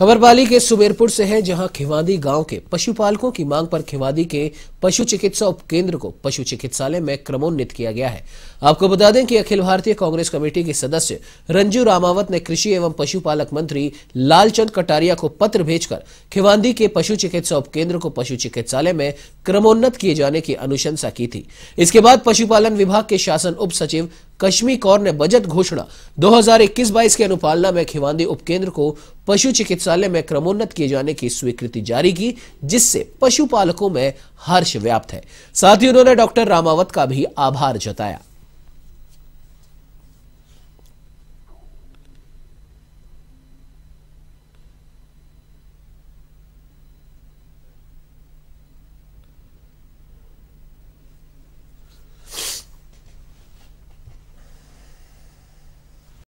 खबर बाली के सुमेरपुर से है जहां खिवादी गांव के पशुपालकों की मांग पर खिवादी के पशु चिकित्सा उपकेंद्र को पशु चिकित्सालय में क्रमोन्नत किया गया है आपको बता दें कि अखिल भारतीय कांग्रेस कमेटी के सदस्य रंजू रामावत ने कृषि एवं पशुपालक मंत्री लालचंद कटारिया को पत्र भेजकर खिवांदी के पशु चिकित्सा उपकेंद्र को पशु चिकित्सालय में क्रमोन्नत किए जाने की अनुशंसा की थी इसके बाद पशुपालन विभाग के शासन उप सचिव कश्मी कौर ने बजट घोषणा 2021-22 की अनुपालना में खिवांदी उपकेंद्र को पशु चिकित्सालय में क्रमोन्नत किए जाने की स्वीकृति जारी की जिससे पशुपालकों में हर्ष वर्ष व्याप्त है साथ ही उन्होंने डॉक्टर रामावत का भी आभार जताया